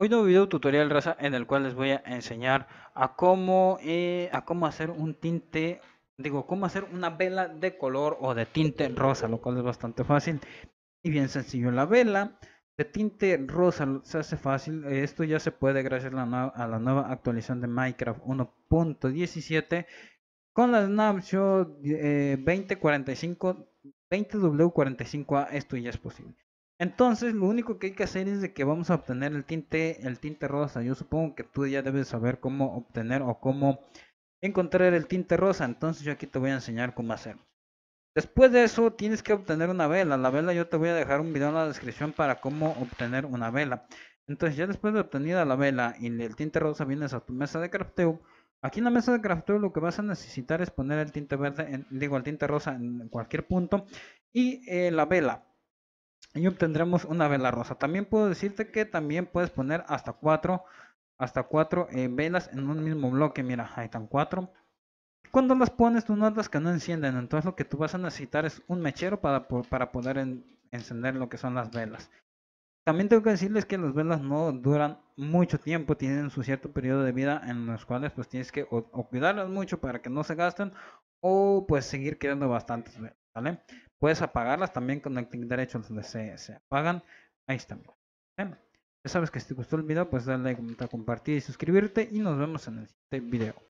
Hoy nuevo video tutorial raza en el cual les voy a enseñar a cómo, eh, a cómo hacer un tinte, digo, cómo hacer una vela de color o de tinte rosa, lo cual es bastante fácil y bien sencillo. La vela de tinte rosa se hace fácil, esto ya se puede gracias a la, nueva actualización de Minecraft 1.17 con la Snapshot 2045, 20W45A, esto ya es posible. Entonces, lo único que hay que hacer es de que vamos a obtener el tinte, el tinte rosa. Yo supongo que tú ya debes saber cómo obtener o cómo encontrar el tinte rosa. Entonces, yo aquí te voy a enseñar cómo hacer Después de eso, tienes que obtener una vela. La vela yo te voy a dejar un video en la descripción para cómo obtener una vela. Entonces, ya después de obtenida la vela y el tinte rosa, vienes a tu mesa de crafteo. Aquí en la mesa de crafteo lo que vas a necesitar es poner el tinte verde, en, digo, el tinte rosa en cualquier punto y eh, la vela y obtendremos una vela rosa. También puedo decirte que también puedes poner hasta cuatro, hasta cuatro eh, velas en un mismo bloque. Mira, ahí están cuatro. Cuando las pones tú notas que no encienden, entonces lo que tú vas a necesitar es un mechero para, para poder encender lo que son las velas. También tengo que decirles que las velas no duran mucho tiempo, tienen su cierto periodo de vida en los cuales pues tienes que cuidarlas mucho para que no se gasten o pues seguir quedando bastantes velas. Puedes apagarlas también con el clic derecho donde se, se apagan. Ahí están. Ya sabes que si te gustó el video, pues dale a compartir y suscribirte. Y nos vemos en el siguiente video.